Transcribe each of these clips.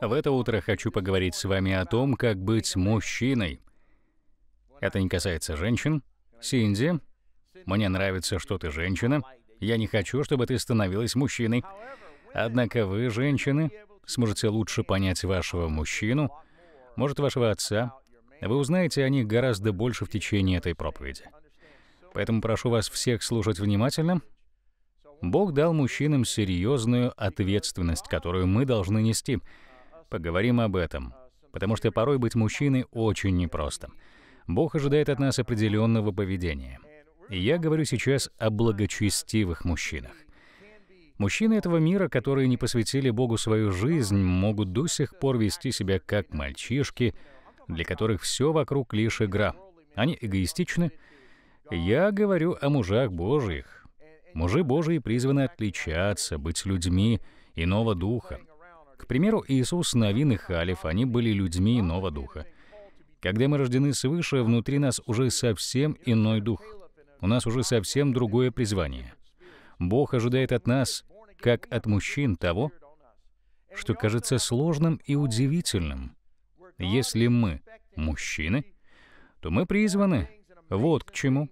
В это утро хочу поговорить с вами о том, как быть мужчиной. Это не касается женщин. Синди, мне нравится, что ты женщина. Я не хочу, чтобы ты становилась мужчиной. Однако вы, женщины, сможете лучше понять вашего мужчину, может, вашего отца. Вы узнаете о них гораздо больше в течение этой проповеди. Поэтому прошу вас всех слушать внимательно. Бог дал мужчинам серьезную ответственность, которую мы должны нести — поговорим об этом, потому что порой быть мужчиной очень непросто. Бог ожидает от нас определенного поведения. И я говорю сейчас о благочестивых мужчинах. Мужчины этого мира, которые не посвятили Богу свою жизнь, могут до сих пор вести себя как мальчишки, для которых все вокруг лишь игра. Они эгоистичны. Я говорю о мужах Божьих. Мужи Божии призваны отличаться, быть людьми иного духа. К примеру, Иисус, Навин и Халиф, они были людьми иного духа. Когда мы рождены свыше, внутри нас уже совсем иной дух. У нас уже совсем другое призвание. Бог ожидает от нас, как от мужчин, того, что кажется сложным и удивительным. Если мы мужчины, то мы призваны вот к чему.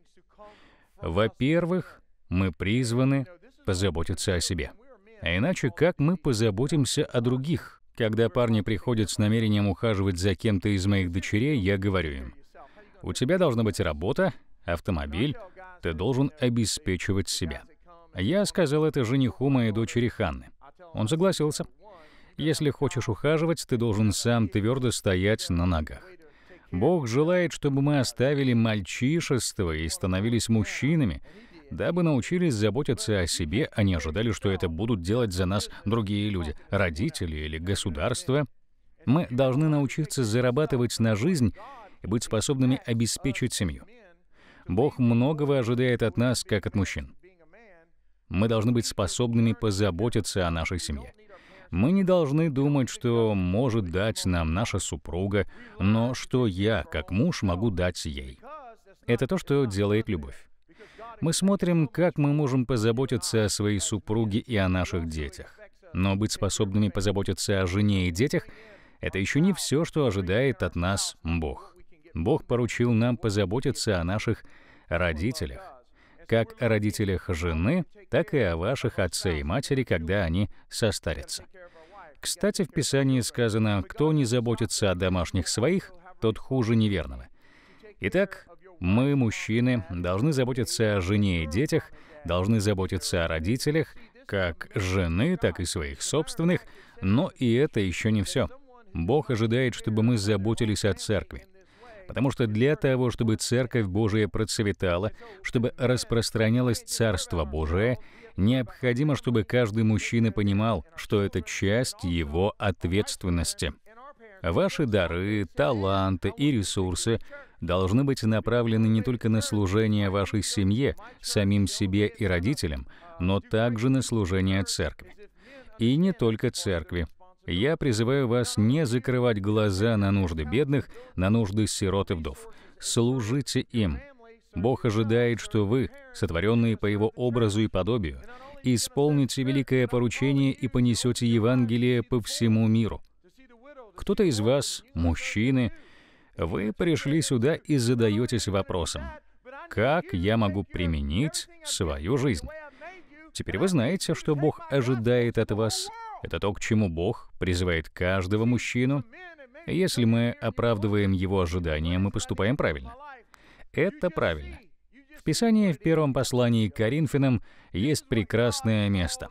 Во-первых, мы призваны позаботиться о себе. А иначе как мы позаботимся о других? Когда парни приходят с намерением ухаживать за кем-то из моих дочерей, я говорю им, у тебя должна быть работа, автомобиль, ты должен обеспечивать себя. Я сказал это жениху моей дочери Ханны. Он согласился. Если хочешь ухаживать, ты должен сам твердо стоять на ногах. Бог желает, чтобы мы оставили мальчишество и становились мужчинами, дабы научились заботиться о себе, они а ожидали, что это будут делать за нас другие люди, родители или государство. Мы должны научиться зарабатывать на жизнь и быть способными обеспечить семью. Бог многого ожидает от нас, как от мужчин. Мы должны быть способными позаботиться о нашей семье. Мы не должны думать, что может дать нам наша супруга, но что я, как муж, могу дать ей. Это то, что делает любовь. Мы смотрим, как мы можем позаботиться о своей супруге и о наших детях. Но быть способными позаботиться о жене и детях — это еще не все, что ожидает от нас Бог. Бог поручил нам позаботиться о наших родителях, как о родителях жены, так и о ваших отце и матери, когда они состарятся. Кстати, в Писании сказано, кто не заботится о домашних своих, тот хуже неверного. Итак, мы, мужчины, должны заботиться о жене и детях, должны заботиться о родителях, как жены, так и своих собственных, но и это еще не все. Бог ожидает, чтобы мы заботились о церкви. Потому что для того, чтобы Церковь Божия процветала, чтобы распространялось Царство Божие, необходимо, чтобы каждый мужчина понимал, что это часть его ответственности. Ваши дары, таланты и ресурсы должны быть направлены не только на служение вашей семье, самим себе и родителям, но также на служение церкви. И не только церкви. Я призываю вас не закрывать глаза на нужды бедных, на нужды сирот и вдов. Служите им. Бог ожидает, что вы, сотворенные по Его образу и подобию, исполните великое поручение и понесете Евангелие по всему миру – кто-то из вас, мужчины, вы пришли сюда и задаетесь вопросом, как я могу применить свою жизнь? Теперь вы знаете, что Бог ожидает от вас. Это то, к чему Бог призывает каждого мужчину. Если мы оправдываем его ожидания, мы поступаем правильно. Это правильно. В Писании в первом послании к Коринфянам есть прекрасное место.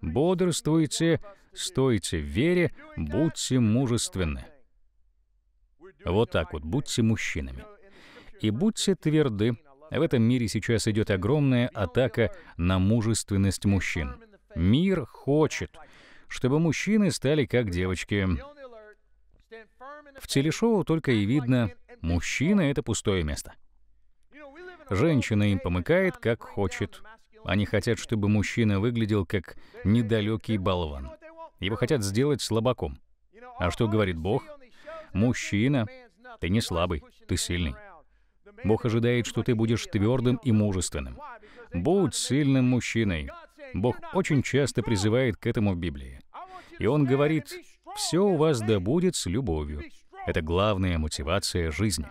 «Бодрствуйте, стойте в вере, будьте мужественны. Вот так вот, будьте мужчинами. И будьте тверды. В этом мире сейчас идет огромная атака на мужественность мужчин. Мир хочет, чтобы мужчины стали как девочки. В телешоу только и видно, мужчина — это пустое место. Женщина им помыкает, как хочет. Они хотят, чтобы мужчина выглядел как недалекий болван. Его хотят сделать слабаком. А что говорит Бог? Мужчина, ты не слабый, ты сильный. Бог ожидает, что ты будешь твердым и мужественным. Будь сильным мужчиной. Бог очень часто призывает к этому в Библии. И Он говорит, «Все у вас да будет с любовью». Это главная мотивация жизни.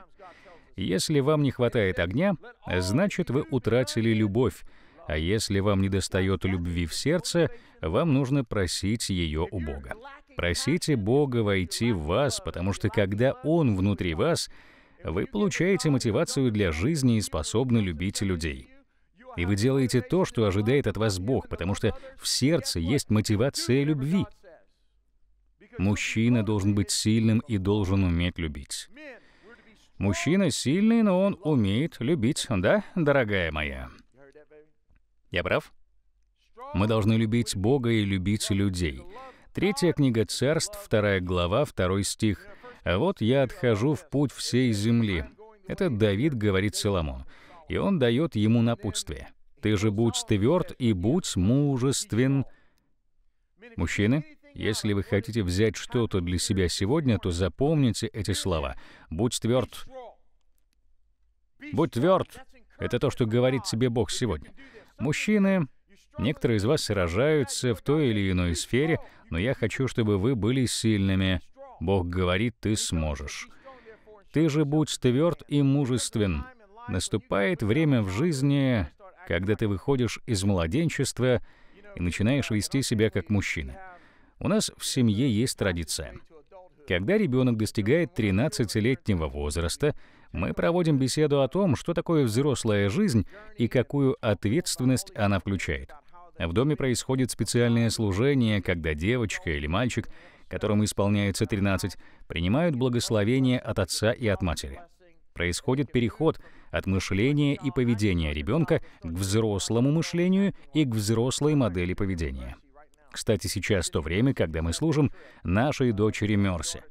Если вам не хватает огня, значит, вы утратили любовь, а если вам недостает любви в сердце, вам нужно просить ее у Бога. Просите Бога войти в вас, потому что когда Он внутри вас, вы получаете мотивацию для жизни и способны любить людей. И вы делаете то, что ожидает от вас Бог, потому что в сердце есть мотивация любви. Мужчина должен быть сильным и должен уметь любить. Мужчина сильный, но он умеет любить, да, дорогая моя? Я прав? Мы должны любить Бога и любить людей. Третья книга Царств, вторая глава, второй стих. «А вот я отхожу в путь всей земли». Это Давид говорит Соломону, и он дает ему напутствие. «Ты же будь тверд и будь мужествен». Мужчины, если вы хотите взять что-то для себя сегодня, то запомните эти слова. «Будь тверд». «Будь тверд» — это то, что говорит тебе Бог сегодня. Мужчины, некоторые из вас сражаются в той или иной сфере, но я хочу, чтобы вы были сильными. Бог говорит, ты сможешь. Ты же будь тверд и мужествен. Наступает время в жизни, когда ты выходишь из младенчества и начинаешь вести себя как мужчина. У нас в семье есть традиция. Когда ребенок достигает 13-летнего возраста, мы проводим беседу о том, что такое взрослая жизнь и какую ответственность она включает. В доме происходит специальное служение, когда девочка или мальчик, которому исполняется 13, принимают благословение от отца и от матери. Происходит переход от мышления и поведения ребенка к взрослому мышлению и к взрослой модели поведения. Кстати, сейчас то время, когда мы служим нашей дочери Мерси.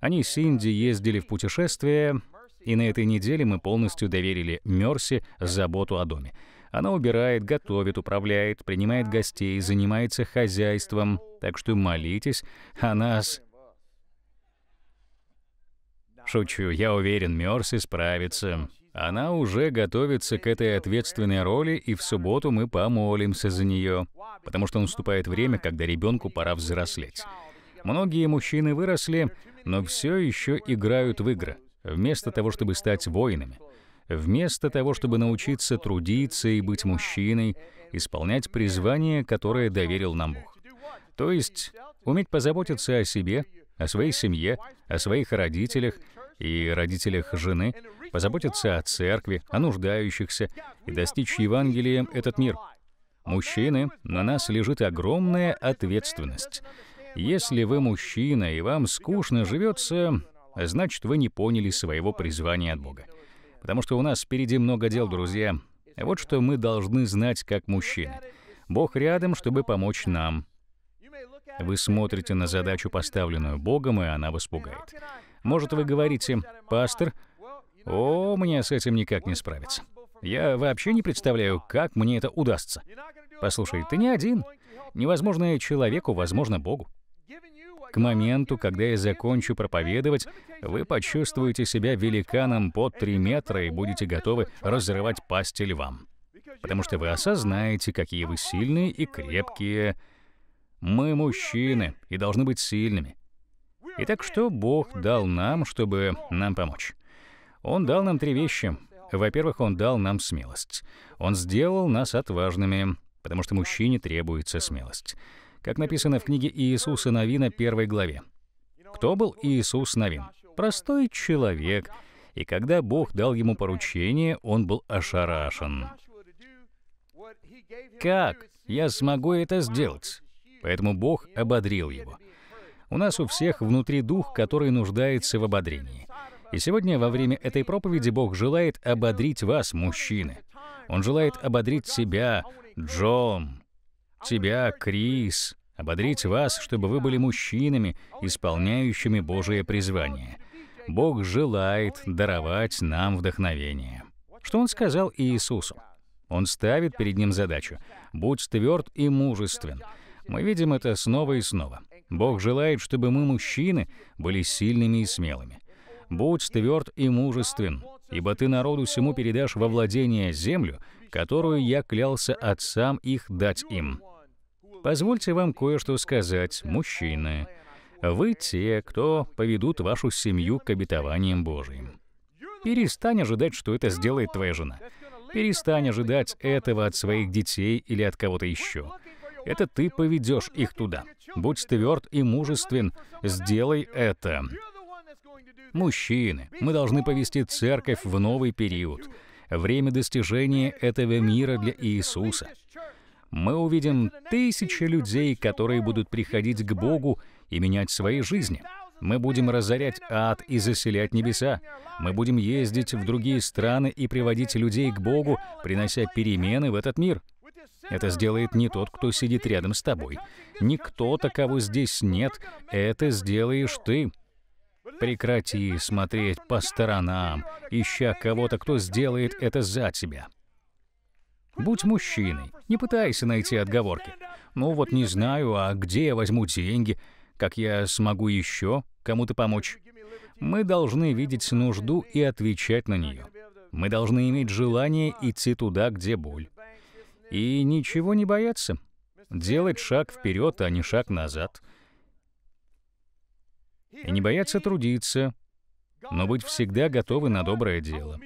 Они с Инди ездили в путешествие, и на этой неделе мы полностью доверили Мерси заботу о доме. Она убирает, готовит, управляет, принимает гостей, занимается хозяйством. Так что молитесь о нас. Шучу, я уверен, Мерси справится. Она уже готовится к этой ответственной роли, и в субботу мы помолимся за нее, потому что наступает время, когда ребенку пора взрослеть. Многие мужчины выросли, но все еще играют в игры вместо того, чтобы стать воинами, вместо того, чтобы научиться трудиться и быть мужчиной, исполнять призвание, которое доверил нам Бог. То есть уметь позаботиться о себе, о своей семье, о своих родителях и родителях жены, позаботиться о церкви, о нуждающихся и достичь Евангелием этот мир. Мужчины, на нас лежит огромная ответственность. Если вы мужчина и вам скучно живется, значит, вы не поняли своего призвания от Бога. Потому что у нас впереди много дел, друзья. Вот что мы должны знать как мужчины. Бог рядом, чтобы помочь нам. Вы смотрите на задачу, поставленную Богом, и она вас пугает. Может, вы говорите, «Пастор, о, мне с этим никак не справиться. Я вообще не представляю, как мне это удастся». Послушай, ты не один. Невозможное человеку, а возможно Богу. К моменту, когда я закончу проповедовать, вы почувствуете себя великаном под три метра и будете готовы разрывать пасти львам. Потому что вы осознаете, какие вы сильные и крепкие. Мы мужчины и должны быть сильными. Итак, что Бог дал нам, чтобы нам помочь? Он дал нам три вещи. Во-первых, Он дал нам смелость. Он сделал нас отважными, потому что мужчине требуется смелость как написано в книге Иисуса Новина, первой главе. Кто был Иисус Новин? Простой человек, и когда Бог дал ему поручение, он был ошарашен. «Как я смогу это сделать?» Поэтому Бог ободрил его. У нас у всех внутри дух, который нуждается в ободрении. И сегодня во время этой проповеди Бог желает ободрить вас, мужчины. Он желает ободрить себя, Джон, тебя, Крис, ободрить вас, чтобы вы были мужчинами, исполняющими Божие призвание. Бог желает даровать нам вдохновение. Что он сказал Иисусу? Он ставит перед ним задачу «Будь тверд и мужествен». Мы видим это снова и снова. Бог желает, чтобы мы, мужчины, были сильными и смелыми. «Будь тверд и мужествен, ибо ты народу всему передашь во владение землю, которую я клялся отцам их дать им». Позвольте вам кое-что сказать, мужчины. Вы те, кто поведут вашу семью к обетованиям Божьим. Перестань ожидать, что это сделает твоя жена. Перестань ожидать этого от своих детей или от кого-то еще. Это ты поведешь их туда. Будь тверд и мужествен, сделай это. Мужчины, мы должны повести церковь в новый период. Время достижения этого мира для Иисуса мы увидим тысячи людей, которые будут приходить к Богу и менять свои жизни. Мы будем разорять ад и заселять небеса. Мы будем ездить в другие страны и приводить людей к Богу, принося перемены в этот мир. Это сделает не тот, кто сидит рядом с тобой. Никто такого здесь нет. Это сделаешь ты. Прекрати смотреть по сторонам, ища кого-то, кто сделает это за тебя. Будь мужчиной, не пытайся найти отговорки. Ну вот не знаю, а где я возьму деньги, как я смогу еще кому-то помочь. Мы должны видеть нужду и отвечать на нее. Мы должны иметь желание идти туда, где боль. И ничего не бояться. Делать шаг вперед, а не шаг назад. И не бояться трудиться, но быть всегда готовы на доброе дело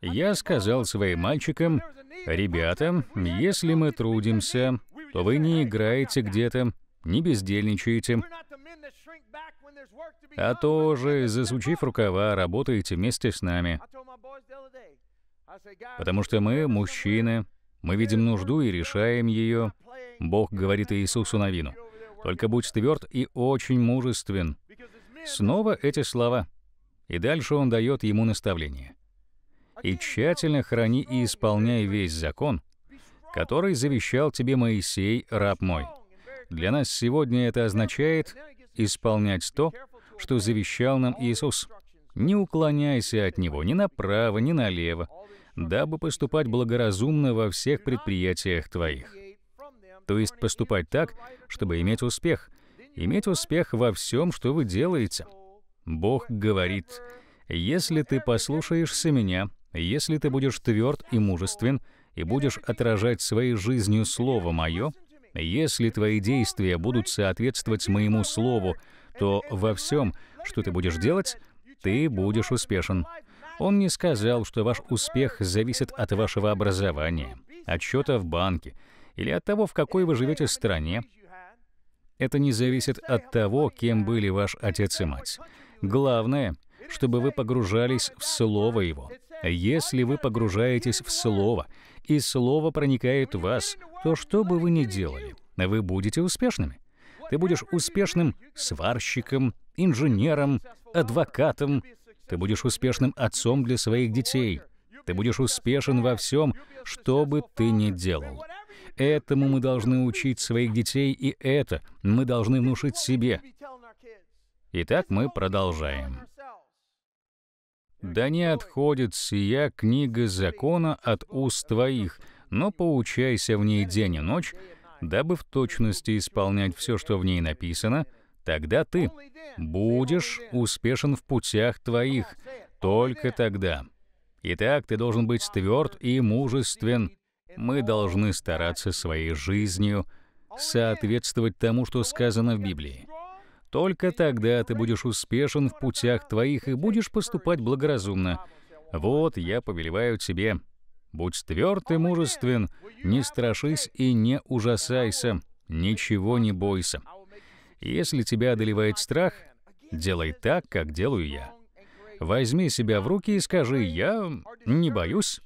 я сказал своим мальчикам, «Ребята, если мы трудимся, то вы не играете где-то, не бездельничаете, а тоже, засучив рукава, работаете вместе с нами. Потому что мы мужчины, мы видим нужду и решаем ее. Бог говорит Иисусу на вину: «Только будь тверд и очень мужествен». Снова эти слова. И дальше он дает ему наставление и тщательно храни и исполняй весь закон, который завещал тебе Моисей, раб мой». Для нас сегодня это означает исполнять то, что завещал нам Иисус. Не уклоняйся от Него ни направо, ни налево, дабы поступать благоразумно во всех предприятиях твоих. То есть поступать так, чтобы иметь успех, иметь успех во всем, что вы делаете. Бог говорит, «Если ты послушаешься меня если ты будешь тверд и мужествен, и будешь отражать своей жизнью слово мое, если твои действия будут соответствовать моему слову, то во всем, что ты будешь делать, ты будешь успешен. Он не сказал, что ваш успех зависит от вашего образования, от счета в банке или от того, в какой вы живете стране. Это не зависит от того, кем были ваш отец и мать. Главное, чтобы вы погружались в Слово Его, если вы погружаетесь в Слово, и Слово проникает в вас, то что бы вы ни делали, вы будете успешными. Ты будешь успешным сварщиком, инженером, адвокатом. Ты будешь успешным отцом для своих детей. Ты будешь успешен во всем, что бы ты ни делал. Этому мы должны учить своих детей, и это мы должны внушить себе. Итак, мы продолжаем. Да не отходит сия книга закона от уст твоих, но поучайся в ней день и ночь, дабы в точности исполнять все, что в ней написано, тогда ты будешь успешен в путях твоих, только тогда. Итак, ты должен быть тверд и мужествен. Мы должны стараться своей жизнью соответствовать тому, что сказано в Библии. Только тогда ты будешь успешен в путях твоих и будешь поступать благоразумно. Вот я повелеваю тебе. Будь тверд и мужествен, не страшись и не ужасайся, ничего не бойся. Если тебя одолевает страх, делай так, как делаю я. Возьми себя в руки и скажи «Я не боюсь».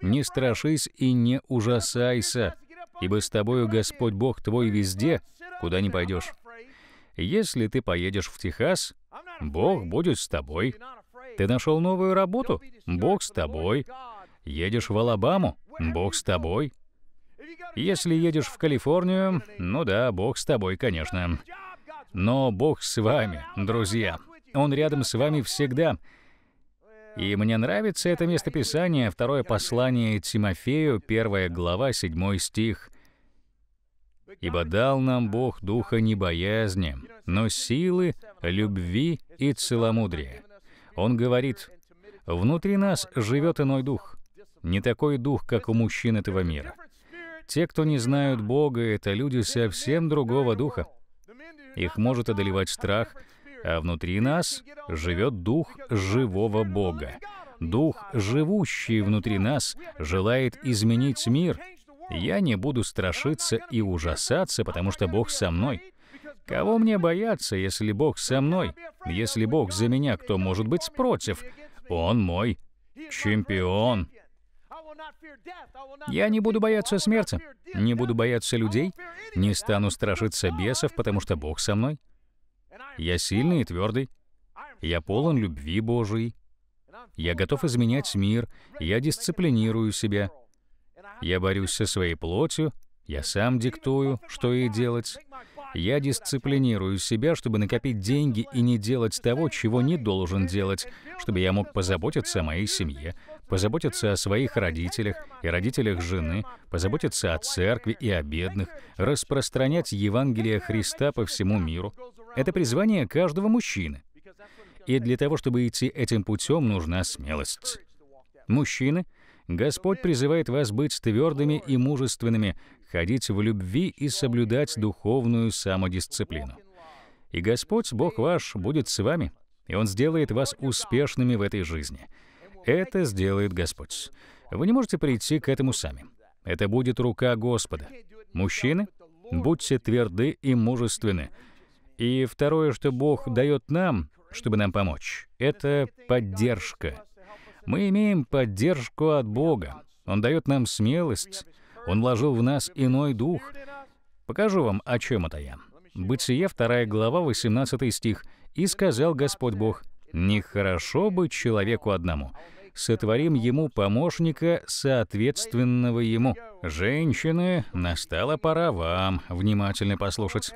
Не страшись и не ужасайся, ибо с тобою Господь Бог твой везде, куда не пойдешь. Если ты поедешь в Техас, Бог будет с тобой. Ты нашел новую работу? Бог с тобой. Едешь в Алабаму? Бог с тобой. Если едешь в Калифорнию, ну да, Бог с тобой, конечно. Но Бог с вами, друзья. Он рядом с вами всегда. И мне нравится это местописание, второе послание Тимофею, первая глава, седьмой стих. «Ибо дал нам Бог духа небоязни, но силы, любви и целомудрия. Он говорит, «Внутри нас живет иной дух, не такой дух, как у мужчин этого мира. Те, кто не знают Бога, это люди совсем другого духа. Их может одолевать страх, а внутри нас живет дух живого Бога. Дух, живущий внутри нас, желает изменить мир. Я не буду страшиться и ужасаться, потому что Бог со мной. Кого мне бояться, если Бог со мной? Если Бог за меня, кто может быть против? Он мой чемпион. Я не буду бояться смерти, не буду бояться людей, не стану страшиться бесов, потому что Бог со мной. Я сильный и твердый. Я полон любви Божией. Я готов изменять мир, я дисциплинирую себя. Я борюсь со своей плотью, я сам диктую, что ей делать. Я дисциплинирую себя, чтобы накопить деньги и не делать того, чего не должен делать, чтобы я мог позаботиться о моей семье, позаботиться о своих родителях и родителях жены, позаботиться о церкви и о бедных, распространять Евангелие Христа по всему миру. Это призвание каждого мужчины. И для того, чтобы идти этим путем, нужна смелость. Мужчины, Господь призывает вас быть твердыми и мужественными, ходить в любви и соблюдать духовную самодисциплину. И Господь, Бог ваш, будет с вами, и Он сделает вас успешными в этой жизни. Это сделает Господь. Вы не можете прийти к этому сами. Это будет рука Господа. Мужчины, будьте тверды и мужественны. И второе, что Бог дает нам, чтобы нам помочь, это поддержка. Мы имеем поддержку от Бога. Он дает нам смелость, он вложил в нас иной дух. Покажу вам, о чем это я. Бытие, 2 глава, 18 стих. «И сказал Господь Бог, нехорошо быть человеку одному. Сотворим ему помощника, соответственного ему». Женщины, настала пора вам внимательно послушать.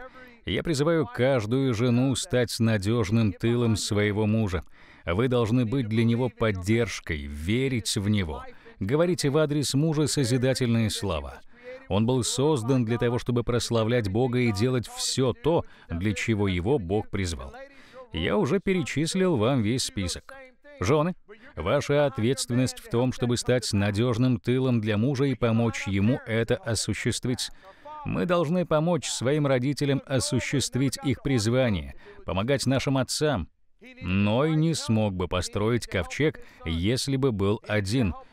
Я призываю каждую жену стать надежным тылом своего мужа. Вы должны быть для него поддержкой, верить в него — говорите в адрес мужа созидательные слова. Он был создан для того, чтобы прославлять Бога и делать все то, для чего его Бог призвал. Я уже перечислил вам весь список. Жены, ваша ответственность в том, чтобы стать надежным тылом для мужа и помочь ему это осуществить. Мы должны помочь своим родителям осуществить их призвание, помогать нашим отцам. Ной не смог бы построить ковчег, если бы был один —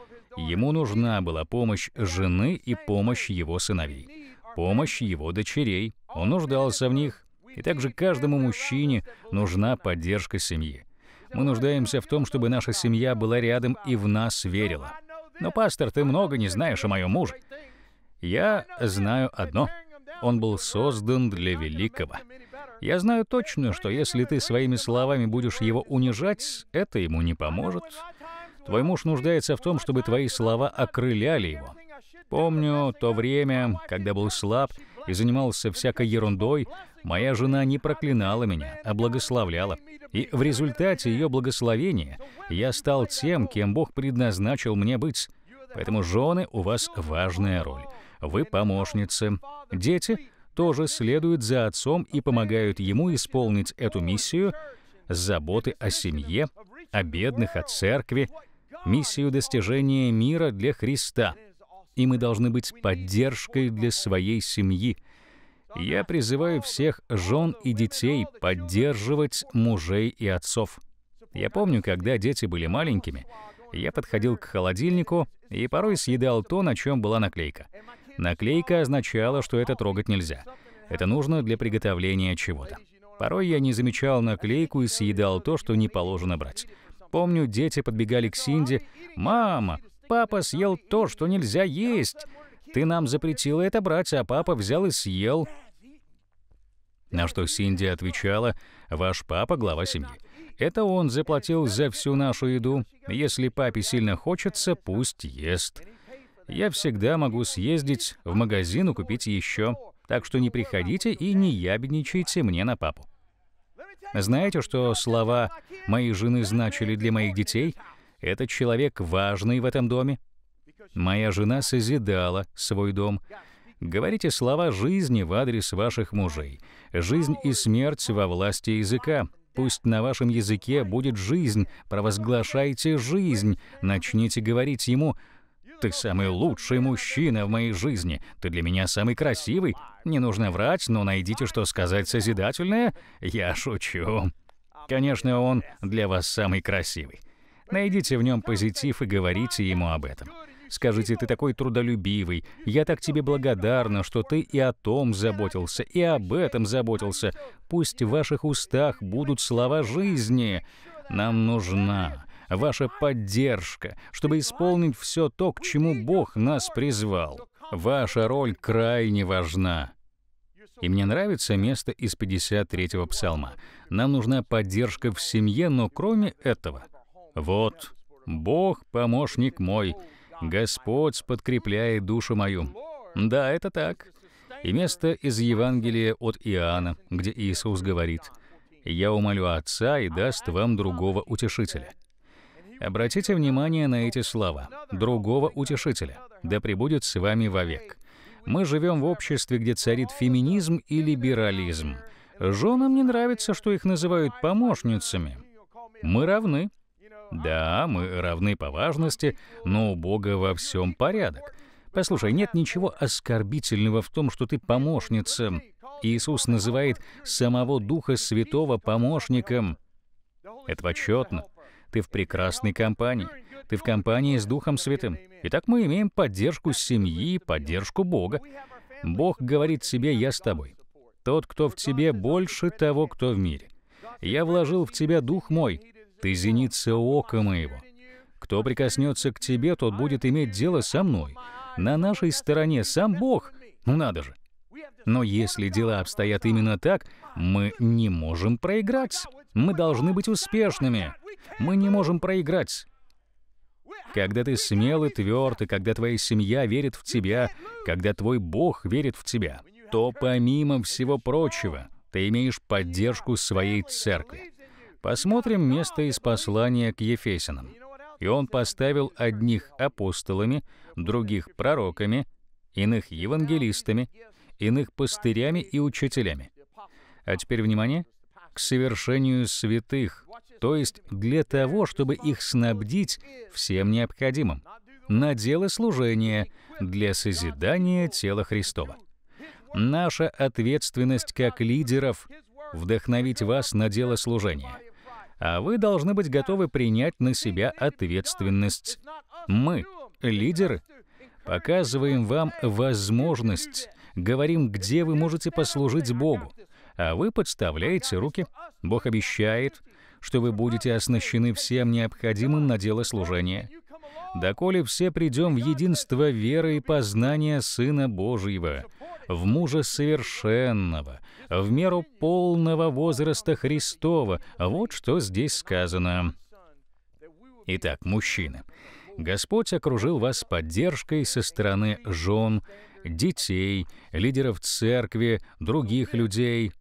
Ему нужна была помощь жены и помощь его сыновей, помощь его дочерей. Он нуждался в них. И также каждому мужчине нужна поддержка семьи. Мы нуждаемся в том, чтобы наша семья была рядом и в нас верила. Но, пастор, ты много не знаешь о моем муже. Я знаю одно. Он был создан для великого. Я знаю точно, что если ты своими словами будешь его унижать, это ему не поможет. Твой муж нуждается в том, чтобы твои слова окрыляли его. Помню то время, когда был слаб и занимался всякой ерундой, моя жена не проклинала меня, а благословляла. И в результате ее благословения я стал тем, кем Бог предназначил мне быть. Поэтому жены у вас важная роль. Вы помощницы. Дети тоже следуют за отцом и помогают ему исполнить эту миссию заботы о семье, о бедных, о церкви, миссию достижения мира для Христа, и мы должны быть поддержкой для своей семьи. Я призываю всех жен и детей поддерживать мужей и отцов. Я помню, когда дети были маленькими, я подходил к холодильнику и порой съедал то, на чем была наклейка. Наклейка означала, что это трогать нельзя. Это нужно для приготовления чего-то. Порой я не замечал наклейку и съедал то, что не положено брать. Помню, дети подбегали к Синди. «Мама, папа съел то, что нельзя есть. Ты нам запретила это брать, а папа взял и съел». На что Синди отвечала, «Ваш папа — глава семьи. Это он заплатил за всю нашу еду. Если папе сильно хочется, пусть ест. Я всегда могу съездить в магазин и купить еще. Так что не приходите и не ябедничайте мне на папу». Знаете, что слова моей жены значили для моих детей? Этот человек важный в этом доме. Моя жена созидала свой дом. Говорите слова жизни в адрес ваших мужей. Жизнь и смерть во власти языка. Пусть на вашем языке будет жизнь, провозглашайте жизнь, начните говорить ему ты самый лучший мужчина в моей жизни. Ты для меня самый красивый. Не нужно врать, но найдите, что сказать созидательное. Я шучу. Конечно, он для вас самый красивый. Найдите в нем позитив и говорите ему об этом. Скажите, ты такой трудолюбивый, я так тебе благодарна, что ты и о том заботился, и об этом заботился. Пусть в ваших устах будут слова жизни. Нам нужна ваша поддержка, чтобы исполнить все то, к чему Бог нас призвал. Ваша роль крайне важна. И мне нравится место из 53-го псалма. Нам нужна поддержка в семье, но кроме этого... Вот, Бог — помощник мой, Господь подкрепляет душу мою. Да, это так. И место из Евангелия от Иоанна, где Иисус говорит, «Я умолю Отца и даст вам другого утешителя». Обратите внимание на эти слова «другого утешителя», «да пребудет с вами вовек». Мы живем в обществе, где царит феминизм и либерализм. Женам не нравится, что их называют помощницами. Мы равны. Да, мы равны по важности, но у Бога во всем порядок. Послушай, нет ничего оскорбительного в том, что ты помощница. Иисус называет самого Духа Святого помощником. Это почетно. Ты в прекрасной компании. Ты в компании с Духом Святым. Итак, мы имеем поддержку семьи, поддержку Бога. Бог говорит себе «Я с тобой». Тот, кто в тебе, больше того, кто в мире. Я вложил в тебя Дух мой, ты зеница ока моего. Кто прикоснется к тебе, тот будет иметь дело со мной. На нашей стороне сам Бог. Ну надо же. Но если дела обстоят именно так, мы не можем проиграть. Мы должны быть успешными. Мы не можем проиграть. Когда ты смел и тверд, и когда твоя семья верит в тебя, когда твой Бог верит в тебя, то помимо всего прочего, ты имеешь поддержку своей церкви. Посмотрим место из послания к Ефесянам. «И он поставил одних апостолами, других пророками, иных евангелистами, иных пастырями и учителями». А теперь внимание, к совершению святых, то есть для того, чтобы их снабдить всем необходимым, на дело служения для созидания тела Христова. Наша ответственность как лидеров — вдохновить вас на дело служения. А вы должны быть готовы принять на себя ответственность. Мы, лидеры, показываем вам возможность, говорим, где вы можете послужить Богу, а вы подставляете руки. Бог обещает, что вы будете оснащены всем необходимым на дело служения. Доколе все придем в единство веры и познания Сына Божьего, в мужа совершенного, в меру полного возраста Христова. Вот что здесь сказано. Итак, мужчины, Господь окружил вас поддержкой со стороны жен, детей, лидеров церкви, других людей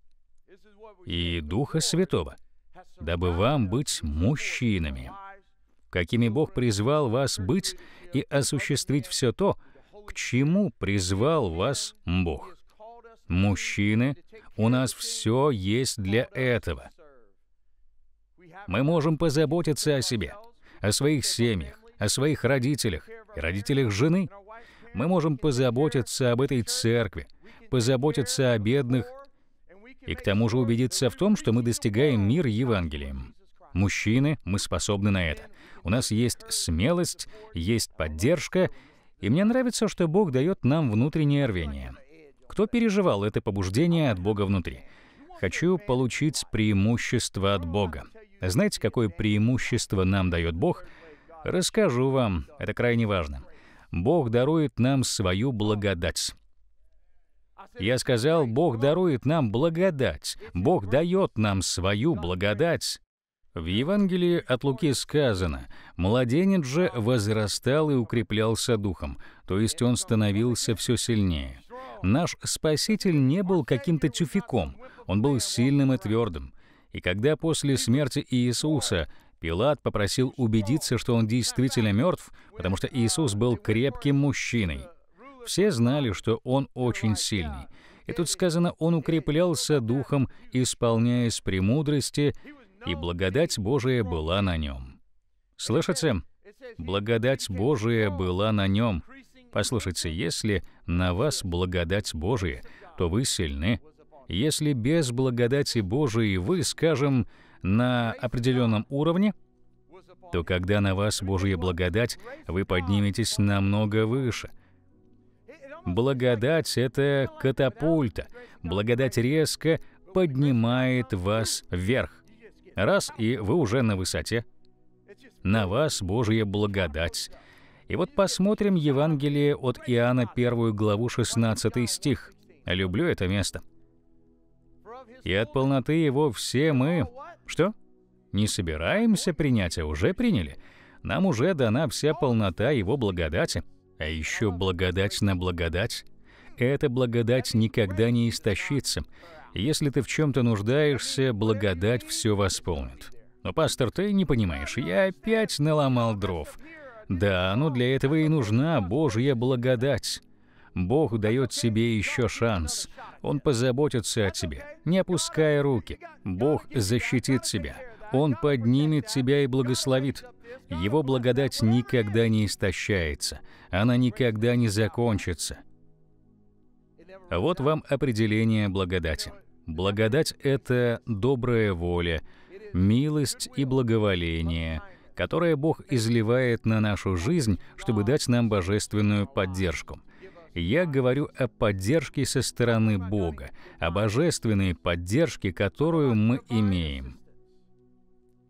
и Духа Святого — дабы вам быть мужчинами, какими Бог призвал вас быть и осуществить все то, к чему призвал вас Бог. Мужчины, у нас все есть для этого. Мы можем позаботиться о себе, о своих семьях, о своих родителях и родителях жены. Мы можем позаботиться об этой церкви, позаботиться о бедных и к тому же убедиться в том, что мы достигаем мир Евангелием. Мужчины, мы способны на это. У нас есть смелость, есть поддержка, и мне нравится, что Бог дает нам внутреннее рвение. Кто переживал это побуждение от Бога внутри? Хочу получить преимущество от Бога. Знаете, какое преимущество нам дает Бог? Расскажу вам, это крайне важно. Бог дарует нам свою благодать. Я сказал, Бог дарует нам благодать, Бог дает нам свою благодать. В Евангелии от Луки сказано, «Младенец же возрастал и укреплялся духом», то есть он становился все сильнее. Наш Спаситель не был каким-то тюфяком, он был сильным и твердым. И когда после смерти Иисуса Пилат попросил убедиться, что он действительно мертв, потому что Иисус был крепким мужчиной, все знали, что он очень сильный. И тут сказано, он укреплялся духом, исполняясь премудрости, и благодать Божия была на нем. Слышите? Благодать Божия была на нем. Послушайте, если на вас благодать Божия, то вы сильны. Если без благодати Божией вы, скажем, на определенном уровне, то когда на вас Божья благодать, вы подниметесь намного выше — Благодать — это катапульта. Благодать резко поднимает вас вверх. Раз, и вы уже на высоте. На вас Божья благодать. И вот посмотрим Евангелие от Иоанна, первую главу, 16 стих. Люблю это место. «И от полноты его все мы...» Что? Не собираемся принять, а уже приняли. Нам уже дана вся полнота его благодати. А еще благодать на благодать. Эта благодать никогда не истощится. Если ты в чем-то нуждаешься, благодать все восполнит. Но, пастор, ты не понимаешь, я опять наломал дров. Да, но для этого и нужна Божья благодать. Бог дает тебе еще шанс. Он позаботится о тебе, не опуская руки. Бог защитит тебя. Он поднимет тебя и благословит. Его благодать никогда не истощается, она никогда не закончится. Вот вам определение благодати. Благодать — это добрая воля, милость и благоволение, которое Бог изливает на нашу жизнь, чтобы дать нам божественную поддержку. Я говорю о поддержке со стороны Бога, о божественной поддержке, которую мы имеем.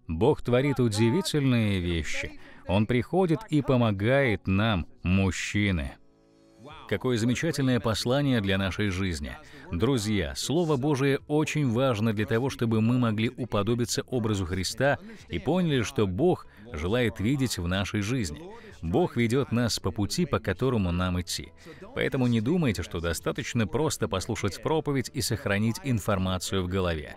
Бог творит удивительные вещи. Он приходит и помогает нам, мужчины. Какое замечательное послание для нашей жизни. Друзья, Слово Божие очень важно для того, чтобы мы могли уподобиться образу Христа и поняли, что Бог желает видеть в нашей жизни. Бог ведет нас по пути, по которому нам идти. Поэтому не думайте, что достаточно просто послушать проповедь и сохранить информацию в голове.